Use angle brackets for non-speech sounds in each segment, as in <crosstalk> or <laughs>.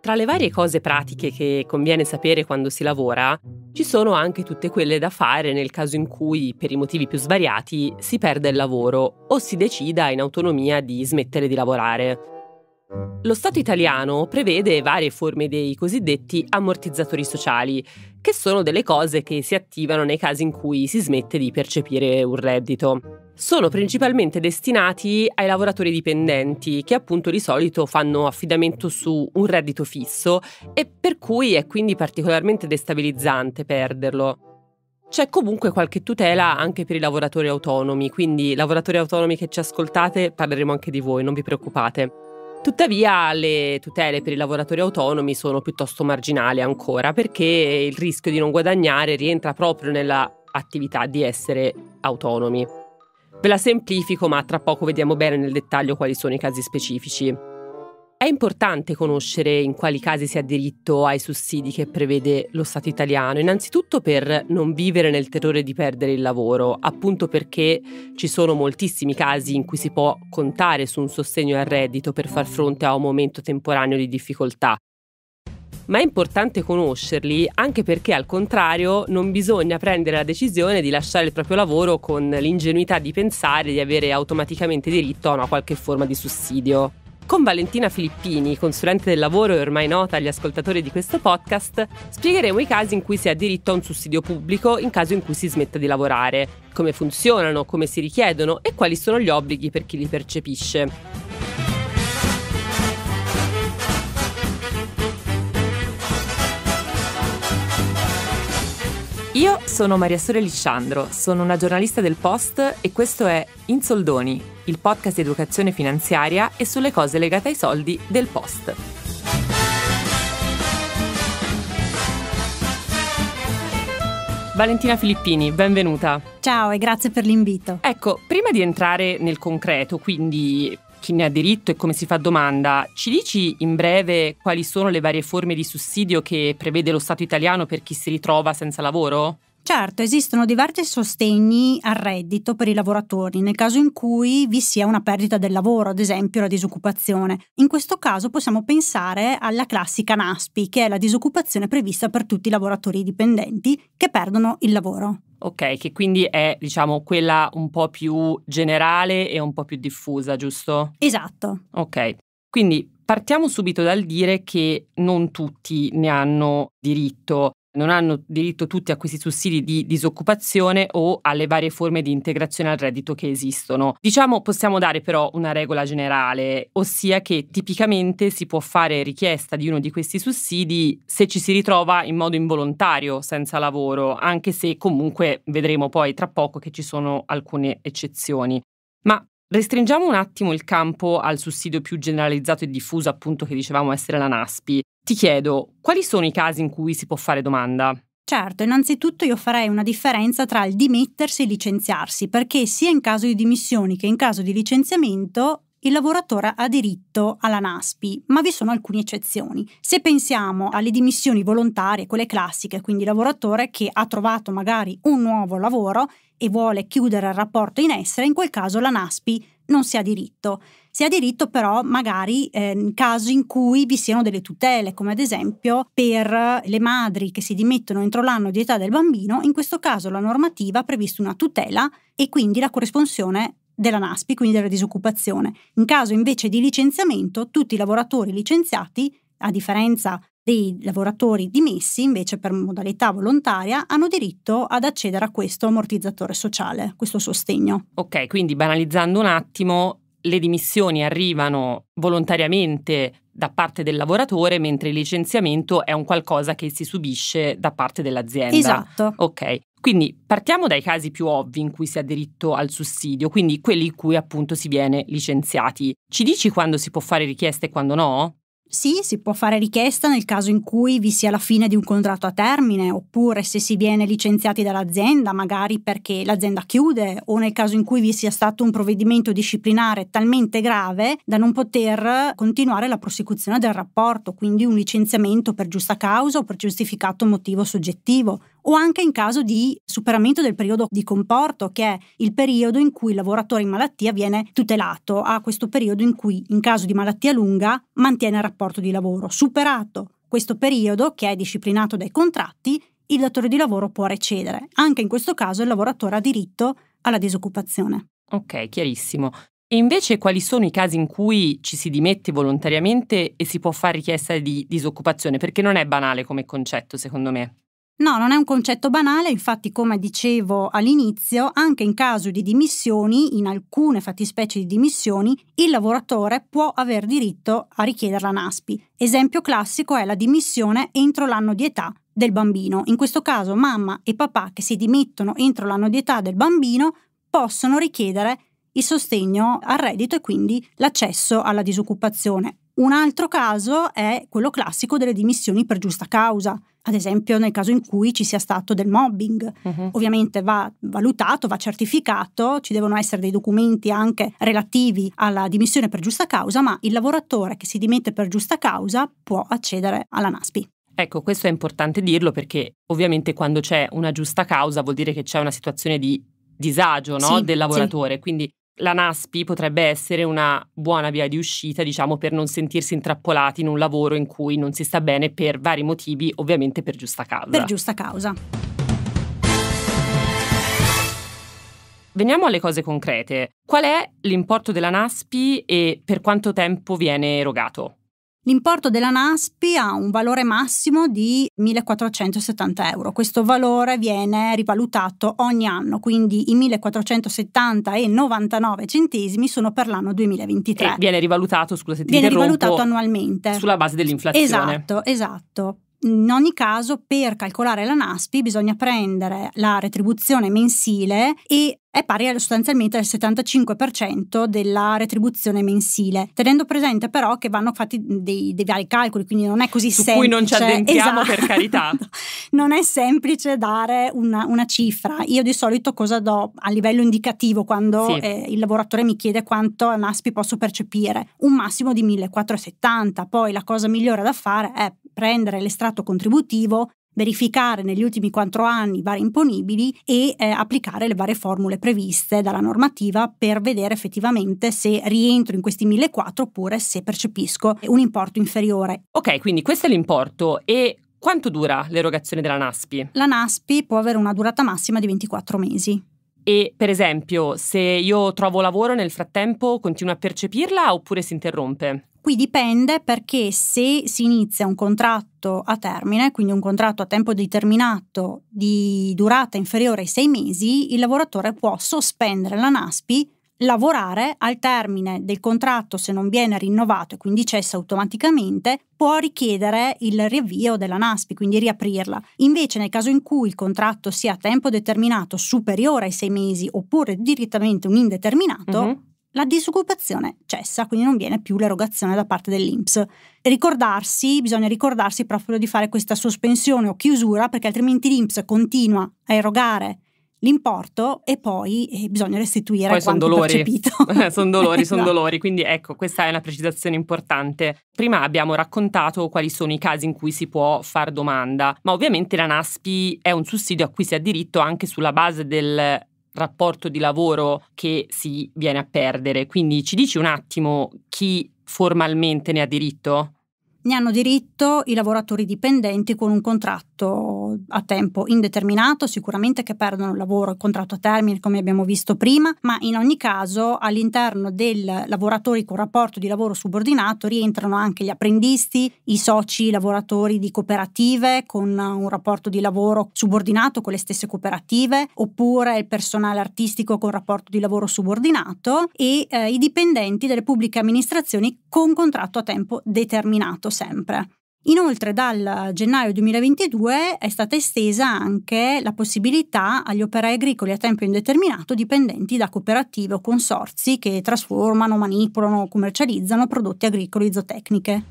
Tra le varie cose pratiche che conviene sapere quando si lavora, ci sono anche tutte quelle da fare nel caso in cui, per i motivi più svariati, si perda il lavoro o si decida in autonomia di smettere di lavorare. Lo Stato italiano prevede varie forme dei cosiddetti ammortizzatori sociali, che sono delle cose che si attivano nei casi in cui si smette di percepire un reddito sono principalmente destinati ai lavoratori dipendenti, che appunto di solito fanno affidamento su un reddito fisso e per cui è quindi particolarmente destabilizzante perderlo. C'è comunque qualche tutela anche per i lavoratori autonomi, quindi lavoratori autonomi che ci ascoltate parleremo anche di voi, non vi preoccupate. Tuttavia le tutele per i lavoratori autonomi sono piuttosto marginali ancora perché il rischio di non guadagnare rientra proprio nella attività di essere autonomi. Ve la semplifico, ma tra poco vediamo bene nel dettaglio quali sono i casi specifici. È importante conoscere in quali casi si ha diritto ai sussidi che prevede lo Stato italiano, innanzitutto per non vivere nel terrore di perdere il lavoro, appunto perché ci sono moltissimi casi in cui si può contare su un sostegno al reddito per far fronte a un momento temporaneo di difficoltà, ma è importante conoscerli anche perché al contrario non bisogna prendere la decisione di lasciare il proprio lavoro con l'ingenuità di pensare di avere automaticamente diritto a una qualche forma di sussidio. Con Valentina Filippini, consulente del lavoro e ormai nota agli ascoltatori di questo podcast, spiegheremo i casi in cui si ha diritto a un sussidio pubblico in caso in cui si smetta di lavorare, come funzionano, come si richiedono e quali sono gli obblighi per chi li percepisce. Io sono Maria Sole Lisciandro, sono una giornalista del Post e questo è In Soldoni, il podcast di educazione finanziaria e sulle cose legate ai soldi del Post. Valentina Filippini, benvenuta. Ciao e grazie per l'invito. Ecco, prima di entrare nel concreto, quindi chi ne ha diritto e come si fa domanda. Ci dici in breve quali sono le varie forme di sussidio che prevede lo Stato italiano per chi si ritrova senza lavoro? Certo, esistono diversi sostegni al reddito per i lavoratori nel caso in cui vi sia una perdita del lavoro, ad esempio la disoccupazione. In questo caso possiamo pensare alla classica NASPI, che è la disoccupazione prevista per tutti i lavoratori dipendenti che perdono il lavoro. Ok, che quindi è diciamo quella un po' più generale e un po' più diffusa, giusto? Esatto. Ok, quindi partiamo subito dal dire che non tutti ne hanno diritto non hanno diritto tutti a questi sussidi di disoccupazione o alle varie forme di integrazione al reddito che esistono. Diciamo possiamo dare però una regola generale, ossia che tipicamente si può fare richiesta di uno di questi sussidi se ci si ritrova in modo involontario, senza lavoro, anche se comunque vedremo poi tra poco che ci sono alcune eccezioni. Ma Restringiamo un attimo il campo al sussidio più generalizzato e diffuso, appunto, che dicevamo essere la NASPI, ti chiedo, quali sono i casi in cui si può fare domanda? Certo, innanzitutto io farei una differenza tra il dimettersi e licenziarsi, perché sia in caso di dimissioni che in caso di licenziamento il lavoratore ha diritto alla NASPI, ma vi sono alcune eccezioni. Se pensiamo alle dimissioni volontarie, quelle classiche, quindi il lavoratore che ha trovato magari un nuovo lavoro e vuole chiudere il rapporto in essere, in quel caso la NASPI non si ha diritto si ha diritto però magari eh, in caso in cui vi siano delle tutele, come ad esempio per le madri che si dimettono entro l'anno di età del bambino, in questo caso la normativa ha previsto una tutela e quindi la corrispondenza della NASPI, quindi della disoccupazione. In caso invece di licenziamento, tutti i lavoratori licenziati, a differenza dei lavoratori dimessi, invece per modalità volontaria, hanno diritto ad accedere a questo ammortizzatore sociale, questo sostegno. Ok, quindi banalizzando un attimo, le dimissioni arrivano volontariamente da parte del lavoratore, mentre il licenziamento è un qualcosa che si subisce da parte dell'azienda. Esatto. Ok. Quindi partiamo dai casi più ovvi in cui si ha diritto al sussidio, quindi quelli in cui appunto si viene licenziati. Ci dici quando si può fare richiesta e quando no? Sì, si può fare richiesta nel caso in cui vi sia la fine di un contratto a termine, oppure se si viene licenziati dall'azienda, magari perché l'azienda chiude, o nel caso in cui vi sia stato un provvedimento disciplinare talmente grave da non poter continuare la prosecuzione del rapporto, quindi un licenziamento per giusta causa o per giustificato motivo soggettivo, o anche in caso di superamento del periodo di comporto, che è il periodo in cui il lavoratore in malattia viene tutelato a questo periodo in cui, in caso di malattia lunga, mantiene il rapporto di lavoro. Superato questo periodo, che è disciplinato dai contratti, il datore di lavoro può recedere. Anche in questo caso il lavoratore ha diritto alla disoccupazione. Ok, chiarissimo. E invece quali sono i casi in cui ci si dimette volontariamente e si può fare richiesta di disoccupazione? Perché non è banale come concetto, secondo me. No, non è un concetto banale, infatti come dicevo all'inizio, anche in caso di dimissioni, in alcune fattispecie di dimissioni, il lavoratore può aver diritto a richiedere la NASPI. Esempio classico è la dimissione entro l'anno di età del bambino. In questo caso mamma e papà che si dimettono entro l'anno di età del bambino possono richiedere il sostegno al reddito e quindi l'accesso alla disoccupazione. Un altro caso è quello classico delle dimissioni per giusta causa, ad esempio nel caso in cui ci sia stato del mobbing. Uh-huh. Ovviamente va valutato, va certificato, ci devono essere dei documenti anche relativi alla dimissione per giusta causa, ma il lavoratore che si dimette per giusta causa può accedere alla NASPI. Ecco, questo è importante dirlo perché ovviamente quando c'è una giusta causa vuol dire che c'è una situazione di disagio no? sì, del lavoratore, sì. quindi la NASPI potrebbe essere una buona via di uscita, diciamo, per non sentirsi intrappolati in un lavoro in cui non si sta bene per vari motivi, ovviamente per giusta causa. Per giusta causa. Veniamo alle cose concrete. Qual è l'importo della NASPI e per quanto tempo viene erogato? L'importo della NASPI ha un valore massimo di 1.470 euro. Questo valore viene rivalutato ogni anno, quindi i 1.470 e 99 centesimi sono per l'anno 2023. E viene rivalutato, scusa se ti viene rivalutato annualmente. Sulla base dell'inflazione. Esatto, esatto. In ogni caso, per calcolare la NASPI bisogna prendere la retribuzione mensile e è pari sostanzialmente al 75% della retribuzione mensile, tenendo presente però che vanno fatti dei, dei vari calcoli, quindi non è così Su semplice. Su cui non ci addentriamo esatto. per carità. <laughs> non è semplice dare una, una, cifra. Io di solito cosa do a livello indicativo quando sì. eh, il lavoratore mi chiede quanto NASPI posso percepire? Un massimo di 1470, poi la cosa migliore da fare è prendere l'estratto contributivo, verificare negli ultimi quattro anni i vari imponibili e eh, applicare le varie formule previste dalla normativa per vedere effettivamente se rientro in questi 1.400 oppure se percepisco un importo inferiore. Ok, quindi questo è l'importo e quanto dura l'erogazione della NASPI? La NASPI può avere una durata massima di 24 mesi. E per esempio, se io trovo lavoro nel frattempo, continuo a percepirla oppure si interrompe? Qui dipende perché se si inizia un contratto a termine, quindi un contratto a tempo determinato di durata inferiore ai sei mesi, il lavoratore può sospendere la NASPI lavorare al termine del contratto se non viene rinnovato e quindi cessa automaticamente, può richiedere il riavvio della NASPI, quindi riaprirla. Invece nel caso in cui il contratto sia a tempo determinato superiore ai sei mesi oppure direttamente un indeterminato, mm-hmm la disoccupazione cessa, quindi non viene più l'erogazione da parte dell'INPS. Ricordarsi, bisogna ricordarsi proprio di fare questa sospensione o chiusura perché altrimenti l'INPS continua a erogare l'importo e poi eh, bisogna restituire poi sono dolori. <laughs> Eh, sono dolori, sono <laughs> esatto. dolori, quindi ecco, questa è una precisazione importante. Prima abbiamo raccontato quali sono i casi in cui si può far domanda, ma ovviamente la NASPI è un sussidio a cui si ha diritto anche sulla base del rapporto di lavoro che si viene a perdere. Quindi ci dici un attimo chi formalmente ne ha diritto? Ne hanno diritto i lavoratori dipendenti con un contratto contratto a tempo indeterminato, sicuramente che perdono il lavoro, il contratto a termine come abbiamo visto prima, ma in ogni caso all'interno del lavoratori con rapporto di lavoro subordinato rientrano anche gli apprendisti, i soci, i lavoratori di cooperative con un rapporto di lavoro subordinato con le stesse cooperative, oppure il personale artistico con rapporto di lavoro subordinato e eh, i dipendenti delle pubbliche amministrazioni con contratto a tempo determinato sempre. Inoltre dal gennaio 2022 è stata estesa anche la possibilità agli operai agricoli a tempo indeterminato dipendenti da cooperative o consorzi che trasformano, manipolano o commercializzano prodotti agricoli zootecniche.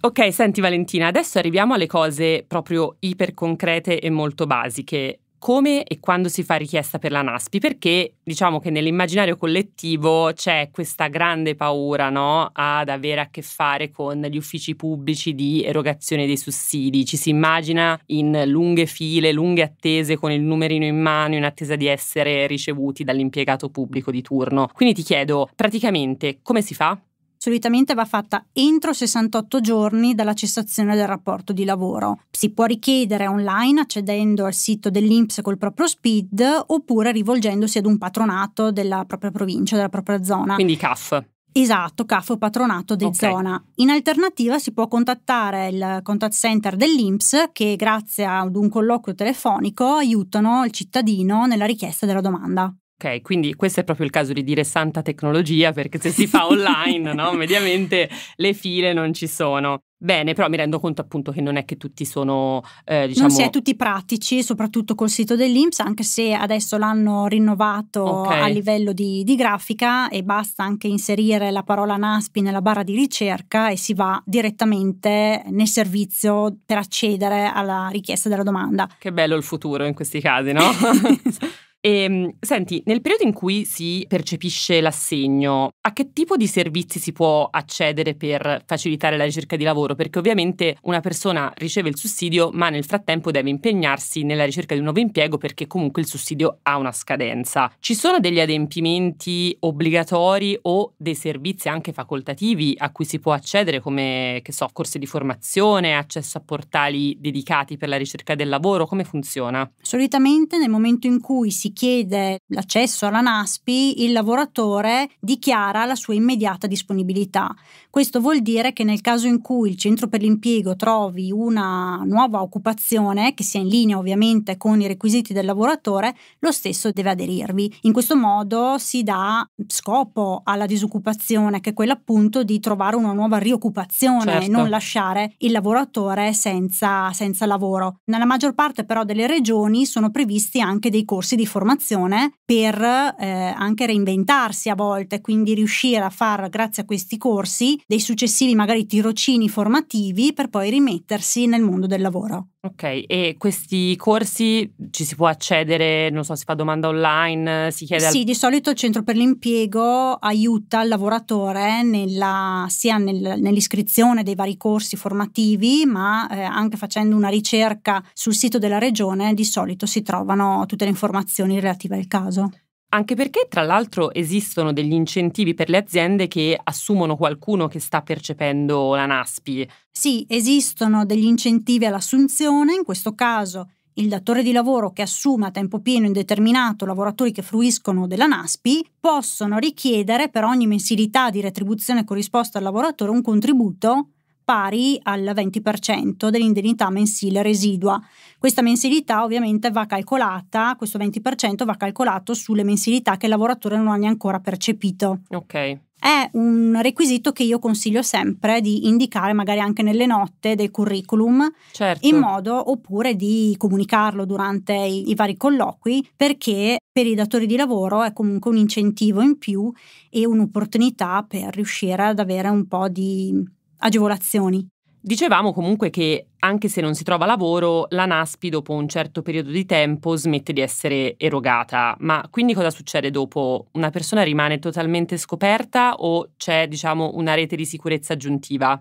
Ok, senti Valentina, adesso arriviamo alle cose proprio iperconcrete e molto basiche come e quando si fa richiesta per la NASPI, perché diciamo che nell'immaginario collettivo c'è questa grande paura no? ad avere a che fare con gli uffici pubblici di erogazione dei sussidi, ci si immagina in lunghe file, lunghe attese con il numerino in mano in attesa di essere ricevuti dall'impiegato pubblico di turno. Quindi ti chiedo praticamente come si fa? solitamente va fatta entro 68 giorni dalla cessazione del rapporto di lavoro. Si può richiedere online accedendo al sito dell'INPS col proprio SPID oppure rivolgendosi ad un patronato della propria provincia, della propria zona. Quindi CAF. Esatto, CAF o patronato di okay. zona. In alternativa si può contattare il contact center dell'INPS che grazie ad un colloquio telefonico aiutano il cittadino nella richiesta della domanda. Ok, quindi questo è proprio il caso di dire santa tecnologia perché se si fa <laughs> online, no, mediamente le file non ci sono. Bene, però mi rendo conto appunto che non è che tutti sono, eh, diciamo... Non si è tutti pratici, soprattutto col sito dell'Inps, anche se adesso l'hanno rinnovato okay. a livello di, di, grafica e basta anche inserire la parola NASPI nella barra di ricerca e si va direttamente nel servizio per accedere alla richiesta della domanda. Che bello il futuro in questi casi, no? <laughs> <laughs> E, ehm, senti, nel periodo in cui si percepisce l'assegno, a che tipo di servizi si può accedere per facilitare la ricerca di lavoro? Perché ovviamente una persona riceve il sussidio, ma nel frattempo deve impegnarsi nella ricerca di un nuovo impiego perché comunque il sussidio ha una scadenza. Ci sono degli adempimenti obbligatori o dei servizi anche facoltativi a cui si può accedere come, che so, corsi di formazione, accesso a portali dedicati per la ricerca del lavoro? Come funziona? Solitamente nel momento in cui si chiede l'accesso alla NASPI, il lavoratore dichiara la sua immediata disponibilità. Questo vuol dire che nel caso in cui il centro per l'impiego trovi una nuova occupazione, che sia in linea ovviamente con i requisiti del lavoratore, lo stesso deve aderirvi. In questo modo si dà scopo alla disoccupazione, che è quella appunto di trovare una nuova rioccupazione certo. e non lasciare il lavoratore senza, senza lavoro. Nella maggior parte però delle regioni sono previsti anche dei corsi di formazione informazione per eh, anche reinventarsi a volte, quindi riuscire a fare, grazie a questi corsi, dei successivi magari tirocini formativi per poi rimettersi nel mondo del lavoro. Ok, e questi corsi ci si può accedere, non so, si fa domanda online, si chiede... Sì, al... di solito il centro per l'impiego aiuta il lavoratore nella, sia nel, nell'iscrizione dei vari corsi formativi, ma eh, anche facendo una ricerca sul sito della regione, di solito si trovano tutte le informazioni relative al caso. Anche perché, tra l'altro, esistono degli incentivi per le aziende che assumono qualcuno che sta percependo la NASPI. Sì, esistono degli incentivi all'assunzione, in questo caso il datore di lavoro che assume a tempo pieno indeterminato lavoratori che fruiscono della NASPI possono richiedere per ogni mensilità di retribuzione corrisposta al lavoratore un contributo pari al 20% dell'indennità mensile residua. Questa mensilità ovviamente va calcolata, questo 20% va calcolato sulle mensilità che il lavoratore non ha ancora percepito. Ok. È un requisito che io consiglio sempre di indicare magari anche nelle note del curriculum, certo. in modo oppure di comunicarlo durante i, i vari colloqui, perché per i datori di lavoro è comunque un incentivo in più e un'opportunità per riuscire ad avere un po' di agevolazioni. Dicevamo comunque che anche se non si trova lavoro, la NASPI dopo un certo periodo di tempo smette di essere erogata, ma quindi cosa succede dopo? Una persona rimane totalmente scoperta o c'è diciamo una rete di sicurezza aggiuntiva?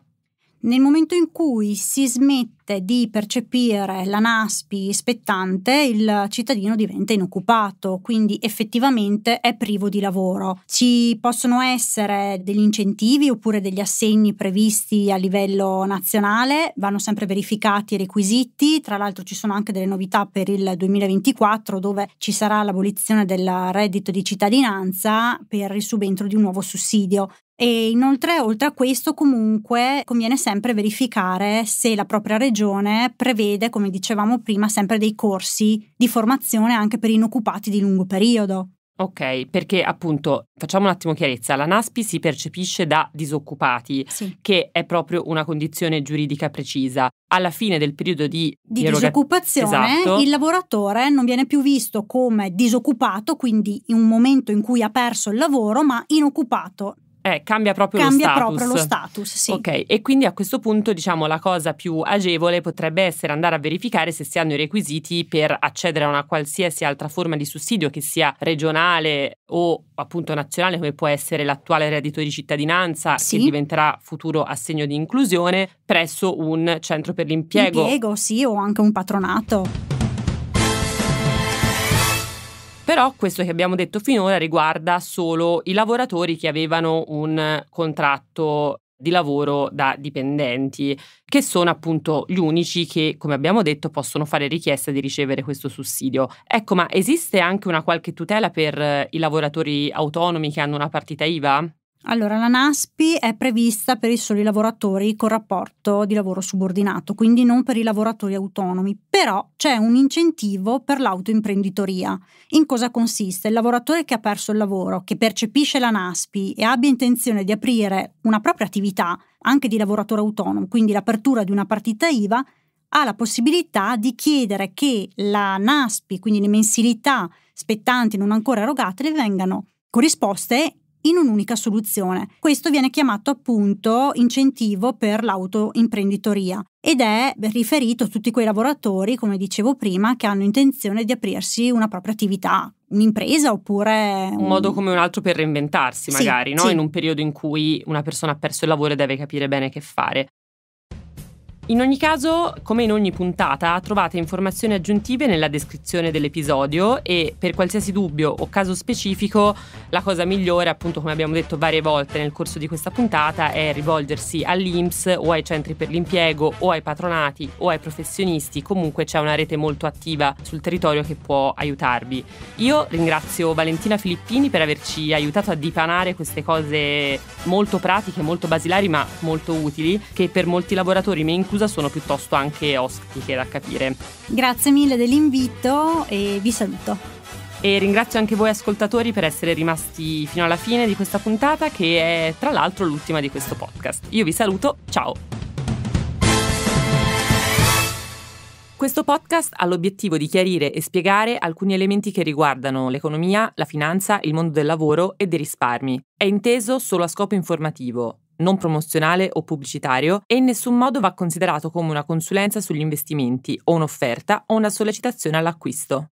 nel momento in cui si smette di percepire la NASPI spettante, il cittadino diventa inoccupato, quindi effettivamente è privo di lavoro. Ci possono essere degli incentivi oppure degli assegni previsti a livello nazionale, vanno sempre verificati i requisiti, tra l'altro ci sono anche delle novità per il 2024 dove ci sarà l'abolizione del reddito di cittadinanza per il subentro di un nuovo sussidio. E inoltre, oltre a questo, comunque conviene sempre verificare se la propria regione prevede, come dicevamo prima, sempre dei corsi di formazione anche per inoccupati di lungo periodo. Ok, perché appunto facciamo un attimo chiarezza, la NASPI si percepisce da disoccupati, sì. che è proprio una condizione giuridica precisa. Alla fine del periodo di, di eroga... disoccupazione, esatto. il lavoratore non viene più visto come disoccupato, quindi in un momento in cui ha perso il lavoro, ma inoccupato eh, cambia proprio cambia lo status. Cambia proprio lo status, sì. Ok, e quindi a questo punto, diciamo, la cosa più agevole potrebbe essere andare a verificare se si hanno i requisiti per accedere a una qualsiasi altra forma di sussidio, che sia regionale o appunto nazionale, come può essere l'attuale reddito di cittadinanza, sì. che diventerà futuro assegno di inclusione, presso un centro per l'impiego. Impiego, sì, o anche un patronato. Però questo che abbiamo detto finora riguarda solo i lavoratori che avevano un contratto di lavoro da dipendenti, che sono appunto gli unici che, come abbiamo detto, possono fare richiesta di ricevere questo sussidio. Ecco, ma esiste anche una qualche tutela per i lavoratori autonomi che hanno una partita IVA? Allora, la NASPI è prevista per i soli lavoratori con rapporto di lavoro subordinato, quindi non per i lavoratori autonomi, però c'è un incentivo per l'autoimprenditoria. In cosa consiste? Il lavoratore che ha perso il lavoro, che percepisce la NASPI e abbia intenzione di aprire una propria attività, anche di lavoratore autonomo, quindi l'apertura di una partita IVA, ha la possibilità di chiedere che la NASPI, quindi le mensilità spettanti non ancora erogate, le vengano corrisposte in un'unica soluzione. Questo viene chiamato appunto incentivo per l'autoimprenditoria ed è riferito a tutti quei lavoratori, come dicevo prima, che hanno intenzione di aprirsi una propria attività, un'impresa oppure... Un, un modo come un altro per reinventarsi magari, sì, no? sì. in un periodo in cui una persona ha perso il lavoro e deve capire bene che fare. In ogni caso, come in ogni puntata, trovate informazioni aggiuntive nella descrizione dell'episodio e per qualsiasi dubbio o caso specifico, la cosa migliore, appunto come abbiamo detto varie volte nel corso di questa puntata, è rivolgersi all'IMSS o ai centri per l'impiego o ai patronati o ai professionisti, comunque c'è una rete molto attiva sul territorio che può aiutarvi. Io ringrazio Valentina Filippini per averci aiutato a dipanare queste cose molto pratiche, molto basilari ma molto utili, che per molti lavoratori, me incluso, scusa sono piuttosto anche ostiche da capire. Grazie mille dell'invito e vi saluto. E ringrazio anche voi ascoltatori per essere rimasti fino alla fine di questa puntata che è tra l'altro l'ultima di questo podcast. Io vi saluto, ciao! Questo podcast ha l'obiettivo di chiarire e spiegare alcuni elementi che riguardano l'economia, la finanza, il mondo del lavoro e dei risparmi. È inteso solo a scopo informativo non promozionale o pubblicitario e in nessun modo va considerato come una consulenza sugli investimenti o un'offerta o una sollecitazione all'acquisto.